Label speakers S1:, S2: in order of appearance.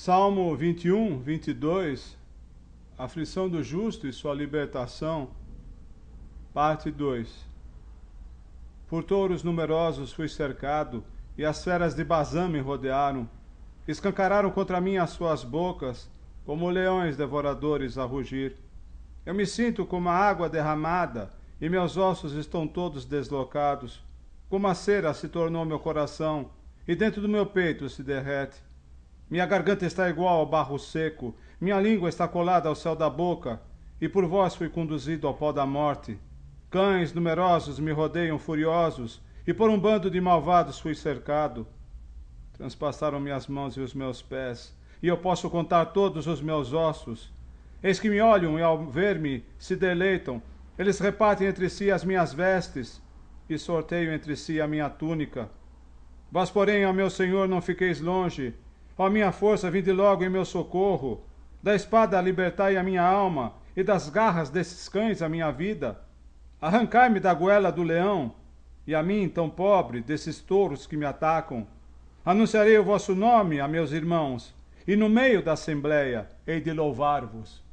S1: Salmo 21, 22, aflição do justo e sua libertação, parte 2. Por touros numerosos fui cercado, e as feras de Bazã me rodearam. Escancararam contra mim as suas bocas, como leões devoradores a rugir. Eu me sinto como a água derramada, e meus ossos estão todos deslocados. Como a cera se tornou meu coração, e dentro do meu peito se derrete. Minha garganta está igual ao barro seco, minha língua está colada ao céu da boca, e por vós fui conduzido ao pó da morte. Cães numerosos me rodeiam furiosos, e por um bando de malvados fui cercado. Transpassaram minhas mãos e os meus pés, e eu posso contar todos os meus ossos. Eis que me olham e ao ver-me se deleitam. Eles repartem entre si as minhas vestes e sorteiam entre si a minha túnica. Vós, porém, ao meu Senhor não fiqueis longe. Ó minha força, vinde logo em meu socorro. Da espada libertai a minha alma, e das garras desses cães a minha vida. Arrancai-me da goela do leão, e a mim, tão pobre, desses touros que me atacam. Anunciarei o vosso nome a meus irmãos, e no meio da assembléia hei de louvar-vos.